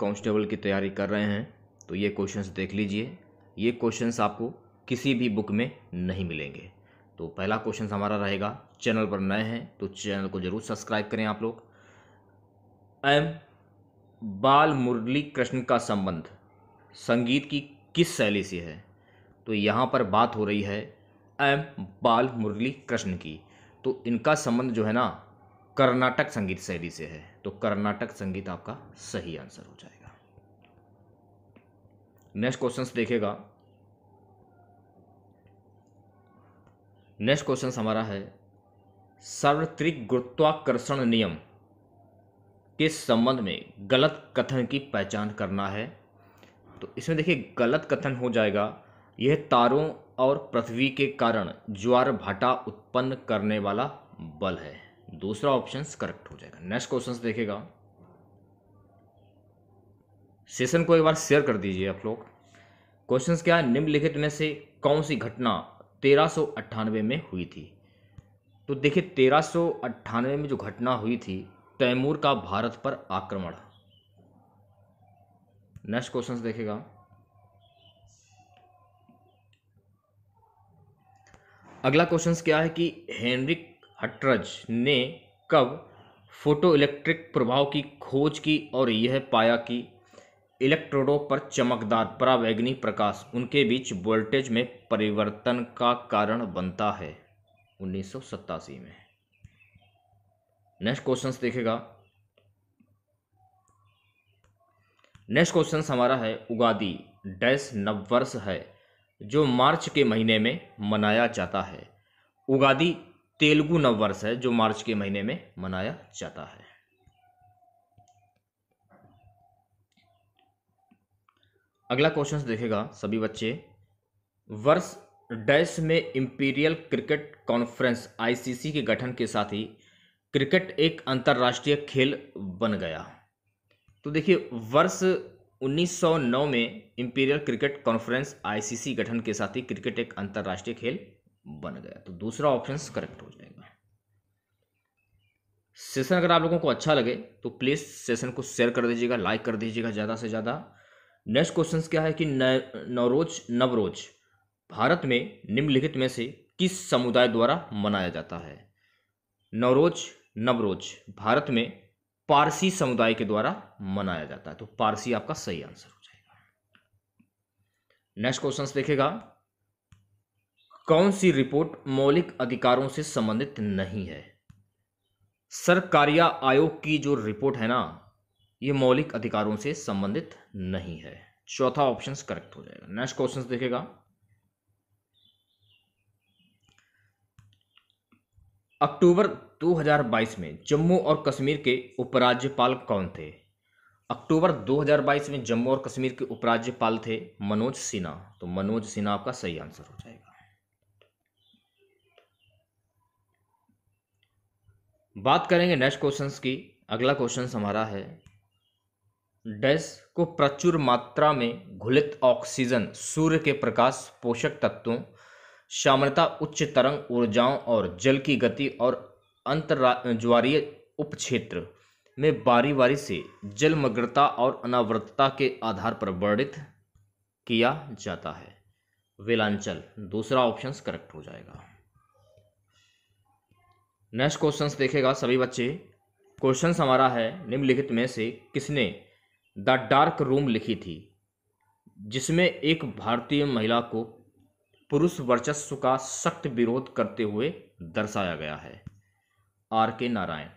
constable की तैयारी कर रहे हैं तो ये क्वेश्चंस देख लीजिए ये क्वेश्चंस आपको किसी भी बुक में नहीं मिलेंगे तो पहला क्वेश्चन हमारा रहेगा चैनल पर नए हैं तो चैनल को जरूर सब्सक्राइब करें आप लोग एम बाल मुरली कृष्ण का संबंध संगीत की किस शैली से है तो यहाँ पर बात हो रही है एम बाल मुरली कृष्ण की तो इनका संबंध जो है ना कर्नाटक संगीत शैली से है तो कर्नाटक संगीत आपका सही आंसर हो जाएगा नेक्स्ट क्वेश्चन देखेगा नेक्स्ट क्वेश्चन हमारा है सार्वत्रिक गुरुत्वाकर्षण नियम के संबंध में गलत कथन की पहचान करना है तो इसमें देखिए गलत कथन हो जाएगा यह तारों और पृथ्वी के कारण ज्वार भाटा उत्पन्न करने वाला बल है दूसरा ऑप्शन करेक्ट हो जाएगा नेक्स्ट क्वेश्चन देखेगा सेशन को एक बार शेयर कर दीजिए आप लोग क्वेश्चन क्या है निम्नलिखित में से कौन सी घटना तेरह में हुई थी तो देखिए तेरह में जो घटना हुई थी तैमूर का भारत पर आक्रमण नेक्स्ट क्वेश्चन देखेगा अगला क्वेश्चन क्या है कि हेनरिक हटरज ने कब फोटोइलेक्ट्रिक प्रभाव की खोज की और यह पाया कि इलेक्ट्रोडों पर चमकदार परावैगनी प्रकाश उनके बीच वोल्टेज में परिवर्तन का कारण बनता है उन्नीस में नेक्स्ट क्वेश्चन देखेगा नेक्स्ट क्वेश्चन हमारा है उगादी डैश नववर्ष है जो मार्च के महीने में मनाया जाता है उगादी तेलुगु नववर्ष है जो मार्च के महीने में मनाया जाता है अगला क्वेश्चन देखेगा सभी बच्चे वर्ष डैश में इंपीरियल क्रिकेट कॉन्फ्रेंस आईसीसी के गठन के साथ ही क्रिकेट एक अंतर्राष्ट्रीय खेल बन गया तो देखिए वर्ष 1909 में इंपीरियल क्रिकेट कॉन्फ्रेंस आईसीसी गठन के साथ ही क्रिकेट एक अंतर्राष्ट्रीय खेल बन गया तो दूसरा ऑप्शन करेक्ट हो जाएगा सेशन अगर आप लोगों को अच्छा लगे तो प्लीज़ सेशन को शेयर कर दीजिएगा लाइक कर दीजिएगा ज़्यादा से ज़्यादा नेक्स्ट क्वेश्चन क्या है कि नवरोज नवरोज भारत में निम्नलिखित में से किस समुदाय द्वारा मनाया जाता है नवरोज नवरोज भारत में पारसी समुदाय के द्वारा मनाया जाता है तो पारसी आपका सही आंसर हो जाएगा नेक्स्ट क्वेश्चन देखेगा कौन सी रिपोर्ट मौलिक अधिकारों से संबंधित नहीं है सरकारिया आयोग की जो रिपोर्ट है ना ये मौलिक अधिकारों से संबंधित नहीं है चौथा ऑप्शन करेक्ट हो जाएगा नेक्स्ट क्वेश्चन देखेगा अक्टूबर 2022 में जम्मू और कश्मीर के उपराज्यपाल कौन थे अक्टूबर 2022 में जम्मू और कश्मीर के उपराज्यपाल थे मनोज सिन्हा तो मनोज सिन्हा आपका सही आंसर हो जाएगा बात करेंगे नेक्स्ट क्वेश्चंस की अगला क्वेश्चन हमारा है डैस को प्रचुर मात्रा में घुलित ऑक्सीजन सूर्य के प्रकाश पोषक तत्वों शामता उच्च तरंग ऊर्जाओं और जल की गति और अंतर्ज्वारीय उपक्षेत्र में बारी बारी से जलमग्रता और अनावृतता के आधार पर वर्णित किया जाता है वेलांचल दूसरा ऑप्शन करेक्ट हो जाएगा नेक्स्ट क्वेश्चन देखेगा सभी बच्चे क्वेश्चन हमारा है निम्नलिखित में से किसने द डार्क रूम लिखी थी जिसमें एक भारतीय महिला को पुरुष वर्चस्व का सख्त विरोध करते हुए दर्शाया गया है आर के नारायण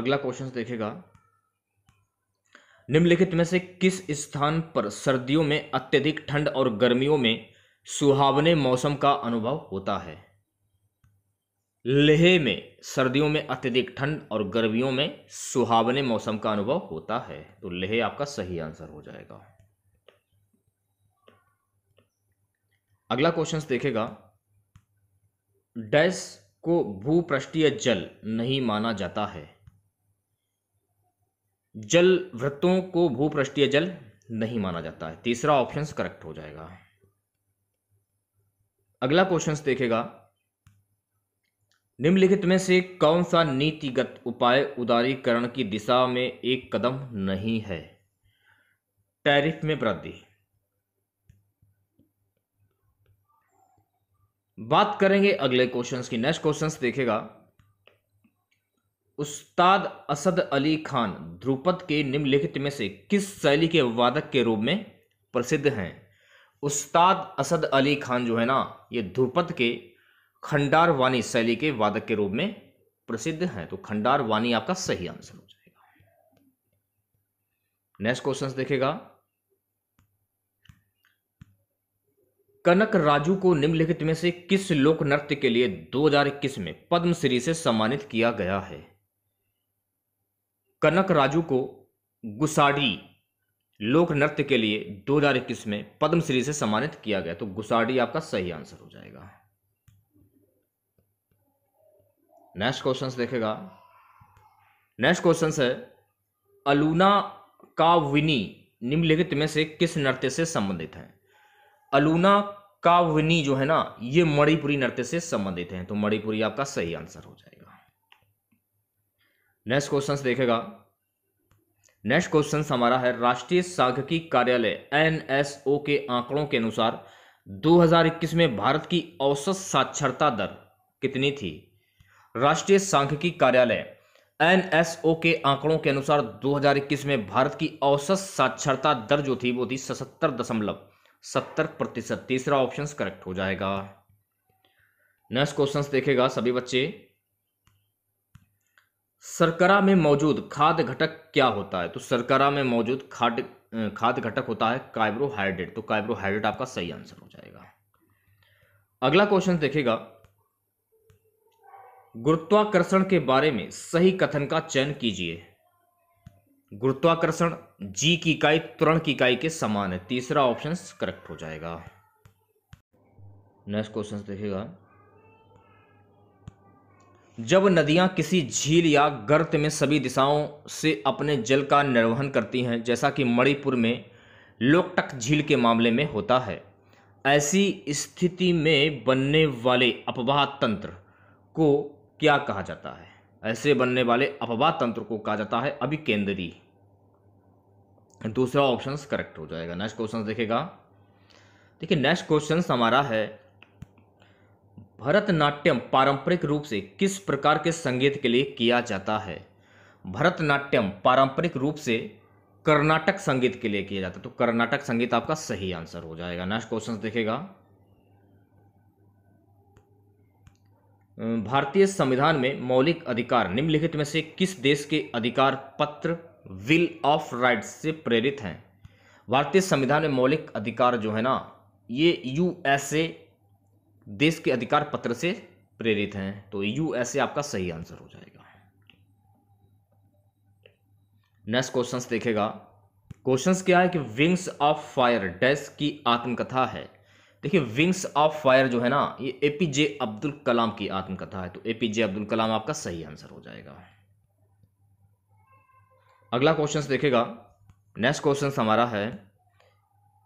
अगला क्वेश्चन देखेगा निम्नलिखित में से किस स्थान पर सर्दियों में अत्यधिक ठंड और गर्मियों में सुहावने मौसम का अनुभव होता है लेह में सर्दियों में अत्यधिक ठंड और गर्मियों में सुहावने मौसम का अनुभव होता है तो लेह आपका सही आंसर हो जाएगा अगला क्वेश्चन देखेगा डैश को भूपृष्ठीय जल नहीं माना जाता है जल वृत्तों को भूपृष्ठीय जल नहीं माना जाता है तीसरा ऑप्शन करेक्ट हो जाएगा अगला क्वेश्चन देखेगा निम्नलिखित में से कौन सा नीतिगत उपाय उदारीकरण की दिशा में एक कदम नहीं है टैरिफ में वृद्धि बात करेंगे अगले क्वेश्चन की नेक्स्ट क्वेश्चन देखेगा उस्ताद असद अली खान ध्रुपद के निम्नलिखित में से किस शैली के वादक के रूप में प्रसिद्ध हैं उस्ताद असद अली खान जो है ना ये ध्रुपद के खंडार वानी शैली के वादक के रूप में प्रसिद्ध हैं तो खंडार वानी आपका सही आंसर हो जाएगा नेक्स्ट क्वेश्चन देखेगा कनक राजू को निम्नलिखित में से किस लोक नृत्य के लिए 2021 में पद्मश्री से सम्मानित किया गया है कनक राजू को गुसाडी लोक नृत्य के लिए 2021 में पद्मश्री से सम्मानित किया गया तो गुसाडी आपका सही आंसर हो जाएगा नेक्स्ट क्वेश्चन देखेगा नेक्स्ट क्वेश्चन है अलूना काविनी निम्नलिखित में से किस नृत्य से संबंधित है अलूना काविनी जो है ना ये मणिपुरी नृत्य से संबंधित है तो मणिपुरी आपका सही आंसर हो जाएगा नेक्स्ट क्वेश्चन देखेगा नेक्स्ट क्वेश्चन हमारा है राष्ट्रीय सांख्यिकी कार्यालय एनएसओ के आंकड़ों के अनुसार 2021 में भारत की औसत साक्षरता दर कितनी थी राष्ट्रीय सांख्यिकी कार्यालय एनएसओ के आंकड़ों के अनुसार 2021 में भारत की औसत साक्षरता दर जो थी वो थी सतर दशमलव सत्तर प्रतिशत तीसरा ऑप्शन करेक्ट हो जाएगा नेक्स्ट क्वेश्चन देखेगा सभी बच्चे सरकरा में मौजूद खाद घटक क्या होता है तो सरकरा में मौजूद खाद खाद घटक होता है कार्बोहाइड्रेट तो कार्बोहाइड्रेट आपका सही आंसर हो जाएगा अगला क्वेश्चन देखेगा गुरुत्वाकर्षण के बारे में सही कथन का चयन कीजिए गुरुत्वाकर्षण जी की इकाई तुरंत की इकाई के समान है तीसरा ऑप्शन करेक्ट हो जाएगा नेक्स्ट क्वेश्चन देखेगा जब नदियाँ किसी झील या गर्त में सभी दिशाओं से अपने जल का निर्वहन करती हैं जैसा कि मणिपुर में लोकटक झील के मामले में होता है ऐसी स्थिति में बनने वाले अपवाह तंत्र को क्या कहा जाता है ऐसे बनने वाले अपवाह तंत्र को कहा जाता है अभिकेंद्री दूसरा ऑप्शन करेक्ट हो जाएगा नेक्स्ट क्वेश्चन देखेगा देखिए नेक्स्ट क्वेश्चन हमारा है भरतनाट्यम पारंपरिक रूप से किस प्रकार के संगीत के लिए किया जाता है भरतनाट्यम पारंपरिक रूप से कर्नाटक संगीत के लिए किया जाता है तो कर्नाटक संगीत आपका सही आंसर हो जाएगा नेक्स्ट क्वेश्चन देखेगा भारतीय संविधान में मौलिक अधिकार निम्नलिखित में से किस देश के अधिकार पत्र विल ऑफ राइट्स से प्रेरित हैं भारतीय संविधान में मौलिक अधिकार जो है ना ये यूएसए देश के अधिकार पत्र से प्रेरित हैं तो यूएसए आपका सही आंसर हो जाएगा नेक्स्ट क्वेश्चन देखेगा क्वेश्चन क्या है कि विंग्स ऑफ फायर डैश की आत्मकथा है देखिए विंग्स ऑफ फायर जो है ना ये एपीजे अब्दुल कलाम की आत्मकथा है तो एपीजे अब्दुल कलाम आपका सही आंसर हो जाएगा अगला क्वेश्चन देखेगा नेक्स्ट क्वेश्चन हमारा है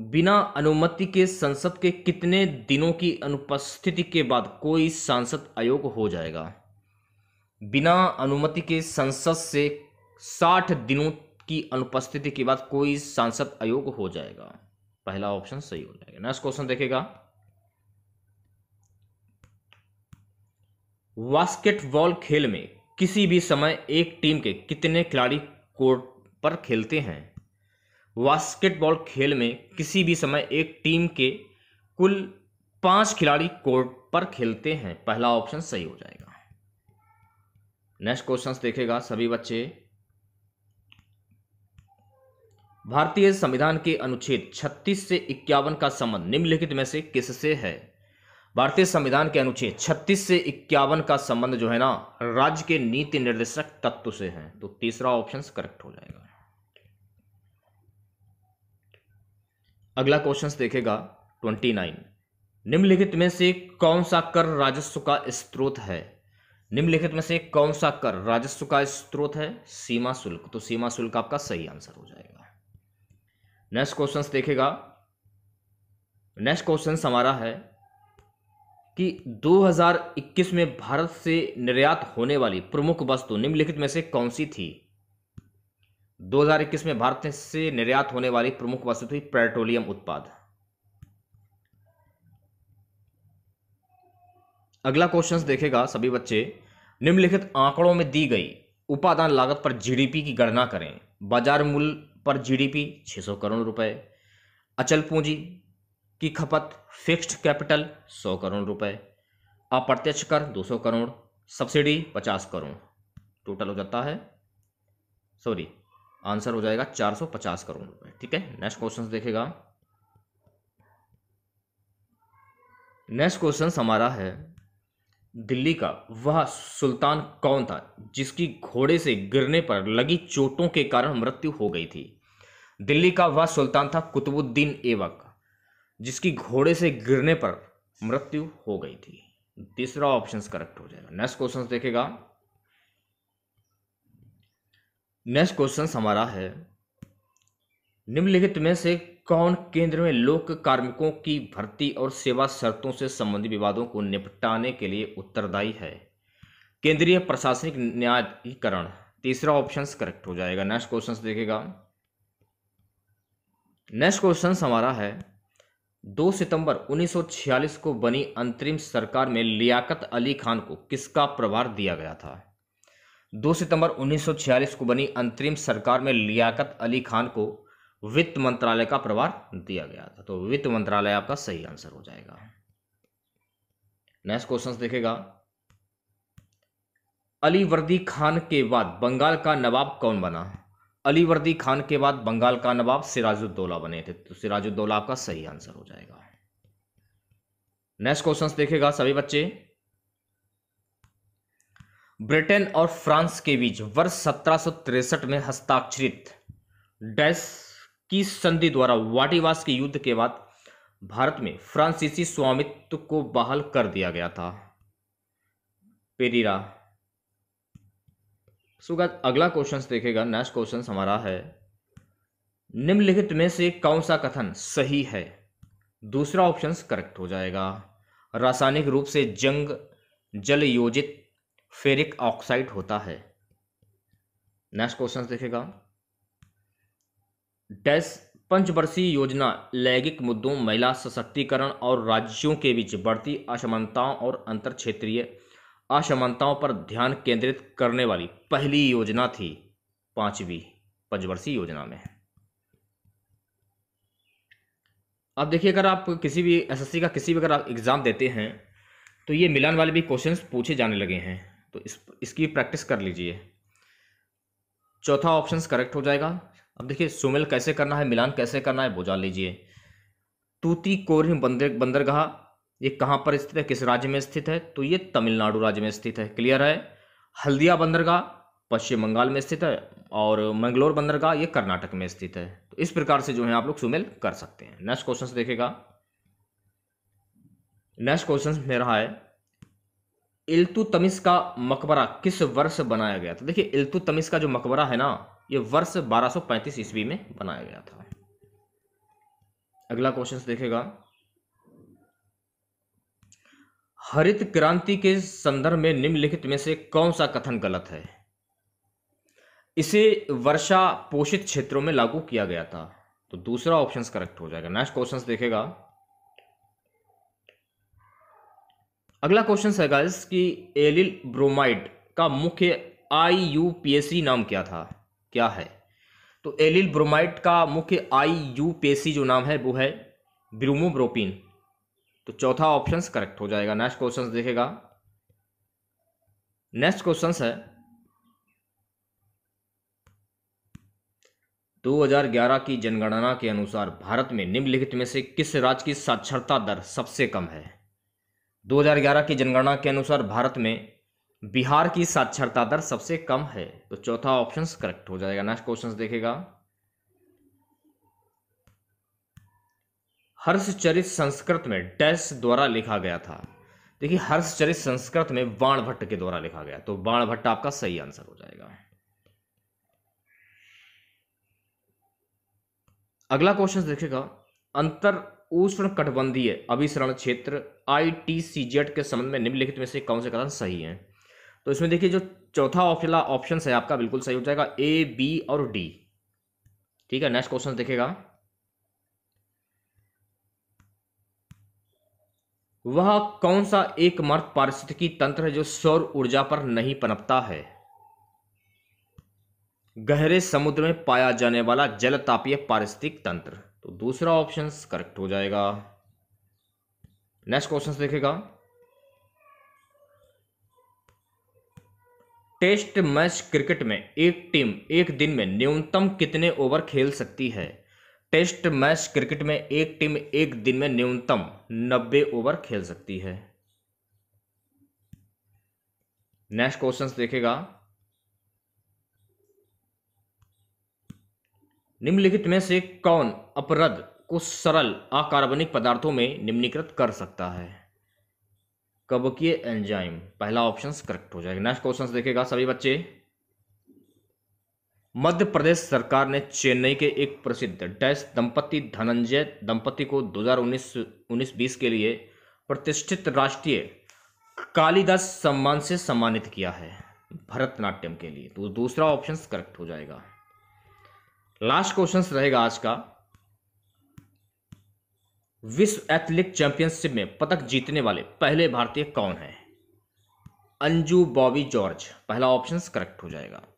बिना अनुमति के संसद के कितने दिनों की अनुपस्थिति के बाद कोई सांसद आयोग हो जाएगा बिना अनुमति के संसद से साठ दिनों की अनुपस्थिति के बाद कोई सांसद आयोग हो जाएगा पहला ऑप्शन सही हो जाएगा नेक्स्ट क्वेश्चन देखेगा बास्केटबॉल खेल में किसी भी समय एक टीम के कितने खिलाड़ी कोर्ट पर खेलते हैं बास्केटबॉल खेल में किसी भी समय एक टीम के कुल पांच खिलाड़ी कोर्ट पर खेलते हैं पहला ऑप्शन सही हो जाएगा नेक्स्ट क्वेश्चन देखेगा सभी बच्चे भारतीय संविधान के अनुच्छेद 36 से इक्यावन का संबंध निम्नलिखित में से किससे है भारतीय संविधान के अनुच्छेद 36 से इक्यावन का संबंध जो है ना राज्य के नीति निर्देशक तत्व से है तो तीसरा ऑप्शन करेक्ट हो जाएगा अगला क्वेश्चन देखेगा ट्वेंटी नाइन निम्नलिखित में से कौन सा कर राजस्व का स्त्रोत है निम्नलिखित में से कौन सा कर राजस्व का स्त्रोत है सीमा शुल्क तो सीमा शुल्क आपका सही आंसर हो जाएगा नेक्स्ट क्वेश्चन देखेगा नेक्स्ट क्वेश्चन हमारा है कि 2021 में भारत से निर्यात होने वाली प्रमुख वस्तु निम्नलिखित में से कौन सी थी 2021 में भारत से निर्यात होने वाली प्रमुख वस्तु थी पेट्रोलियम उत्पाद अगला क्वेश्चन देखेगा सभी बच्चे निम्नलिखित आंकड़ों में दी गई उपादान लागत पर जीडीपी की गणना करें बाजार मूल्य पर जीडीपी 600 करोड़ रुपए अचल पूंजी की खपत फिक्स्ड कैपिटल 100 करोड़ रुपए अप्रत्यक्ष कर 200 करोड़ सब्सिडी 50 करोड़ टोटल हो जाता है सॉरी आंसर हो जाएगा 450 करोड़ रुपए ठीक है नेक्स्ट क्वेश्चन देखेगा नेक्स्ट क्वेश्चन हमारा है दिल्ली का वह सुल्तान कौन था जिसकी घोड़े से गिरने पर लगी चोटों के कारण मृत्यु हो गई थी दिल्ली का वह सुल्तान था कुतुबुद्दीन एवक जिसकी घोड़े से गिरने पर मृत्यु हो गई थी तीसरा ऑप्शन करेक्ट हो जाएगा नेक्स्ट क्वेश्चन देखेगा नेक्स्ट क्वेश्चन हमारा है निम्नलिखित में से कौन केंद्र में लोक कार्मिकों की भर्ती और सेवा शर्तों से संबंधित विवादों को निपटाने के लिए उत्तरदायी है केंद्रीय प्रशासनिक न्यायाधिकरण तीसरा ऑप्शन करेक्ट हो जाएगा नेक्स्ट क्वेश्चन देखेगा नेक्स्ट क्वेश्चन हमारा है 2 सितंबर 1946 को बनी अंतरिम सरकार में लियाकत अली खान को किसका प्रभार दिया गया था दो सितंबर 1946 को बनी अंतरिम सरकार में लियाकत अली खान को वित्त मंत्रालय का प्रभार दिया गया था तो वित्त मंत्रालय आपका सही आंसर हो जाएगा नेक्स्ट क्वेश्चन देखेगा अलीवर्दी खान के बाद बंगाल का नवाब कौन बना अलीवर्दी खान के बाद बंगाल का नवाब सिराजुद्दौला बने थे तो सिराजुद्दौला आपका सही आंसर हो जाएगा नेक्स्ट क्वेश्चन देखेगा सभी बच्चे ब्रिटेन और फ्रांस के बीच वर्ष सत्रह में हस्ताक्षरित डैस की संधि द्वारा वाटिवास के युद्ध के बाद भारत में फ्रांसीसी स्वामित्व को बहाल कर दिया गया था पेरीरा सुगत अगला क्वेश्चन देखेगा नेक्स्ट क्वेश्चन हमारा है निम्नलिखित में से कौन सा कथन सही है दूसरा ऑप्शन करेक्ट हो जाएगा रासायनिक रूप से जंग जल योजित फेरिक ऑक्साइड होता है नेक्स्ट क्वेश्चन देखेगा डैश पंचवर्षीय योजना लैंगिक मुद्दों महिला सशक्तिकरण और राज्यों के बीच बढ़ती असमानताओं और अंतर क्षेत्रीय असमानताओं पर ध्यान केंद्रित करने वाली पहली योजना थी पांचवी पंचवर्षीय योजना में अब देखिए अगर आप किसी भी एसएससी का किसी भी अगर आप एग्ज़ाम देते हैं तो ये मिलान वाले भी क्वेश्चंस पूछे जाने लगे हैं तो इस इसकी प्रैक्टिस कर लीजिए चौथा ऑप्शन करेक्ट हो जाएगा अब देखिए सुमेल कैसे करना है मिलान कैसे करना है वो जान लीजिए तूती कोरिम बंदर बंदरगाह ये कहाँ पर स्थित है किस राज्य में स्थित है तो ये तमिलनाडु राज्य में स्थित है क्लियर है हल्दिया बंदरगाह पश्चिम बंगाल में स्थित है और मंगलोर बंदरगाह ये कर्नाटक में स्थित है तो इस प्रकार से जो है आप लोग सुमेल कर सकते हैं नेक्स्ट क्वेश्चन देखेगा नेक्स्ट क्वेश्चन मेरा है इल्तुतमिश का मकबरा किस वर्ष बनाया गया था देखिए इल्तुतमिश का जो मकबरा है ना ये वर्ष 1235 ईस्वी में बनाया गया था अगला क्वेश्चन देखेगा हरित क्रांति के संदर्भ में निम्नलिखित में से कौन सा कथन गलत है इसे वर्षा पोषित क्षेत्रों में लागू किया गया था तो दूसरा ऑप्शन करेक्ट हो जाएगा नेक्स्ट क्वेश्चन देखेगा अगला क्वेश्चन है गाइस कि एलिल ब्रोमाइड का मुख्य I U P A C नाम क्या था क्या है तो एलिल ब्रोमाइड का मुख्य I U P A C जो नाम है वो है ब्रूमोब्रोपिन तो चौथा ऑप्शन करेक्ट हो जाएगा नेक्स्ट क्वेश्चन देखेगा नेक्स्ट क्वेश्चन है 2011 की जनगणना के अनुसार भारत में निम्नलिखित में से किस राज्य की साक्षरता दर सबसे कम है 2011 की जनगणना के अनुसार भारत में बिहार की साक्षरता दर सबसे कम है तो चौथा ऑप्शन करेक्ट हो जाएगा नेक्स्ट क्वेश्चन देखेगा हर्षचरित संस्कृत में डैश द्वारा लिखा गया था देखिए हर्षचरित संस्कृत में बाण भट्ट के द्वारा लिखा गया तो बाण भट्ट आपका सही आंसर हो जाएगा अगला क्वेश्चन देखेगा अंतर उष्ण कटबंधीय अभिसरण क्षेत्र आई टी सी जेड के संबंध में निम्नलिखित में से कौन से कथन सही हैं तो इसमें देखिए जो चौथा ऑप्शन ऑप्शन है आपका बिल्कुल सही हो जाएगा ए बी और डी ठीक है नेक्स्ट क्वेश्चन देखेगा वह कौन सा मर्थ पारिस्थितिकी तंत्र है जो सौर ऊर्जा पर नहीं पनपता है गहरे समुद्र में पाया जाने वाला जलतापीय पारिस्थितिक तंत्र तो दूसरा ऑप्शन करेक्ट हो जाएगा नेक्स्ट क्वेश्चन देखेगा टेस्ट मैच क्रिकेट में एक टीम एक दिन में न्यूनतम कितने ओवर खेल सकती है टेस्ट मैच क्रिकेट में एक टीम एक दिन में न्यूनतम 90 ओवर खेल सकती है नेक्स्ट क्वेश्चन देखेगा निम्नलिखित में से कौन अपरद को सरल अकार्बनिक पदार्थों में निम्नीकृत कर सकता है कबकीय एंजाइम पहला ऑप्शन करेक्ट हो जाएगा नेक्स्ट क्वेश्चन देखेगा सभी बच्चे मध्य प्रदेश सरकार ने चेन्नई के एक प्रसिद्ध डैश दंपति धनंजय दंपति को 2019-19-20 के लिए प्रतिष्ठित राष्ट्रीय कालिदास सम्मान से सम्मानित किया है भरतनाट्यम के लिए तो दूसरा ऑप्शन करेक्ट हो जाएगा लास्ट क्वेश्चन रहेगा आज का विश्व एथलेटिक चैंपियनशिप में पदक जीतने वाले पहले भारतीय कौन हैं अंजू बॉबी जॉर्ज पहला ऑप्शन करेक्ट हो जाएगा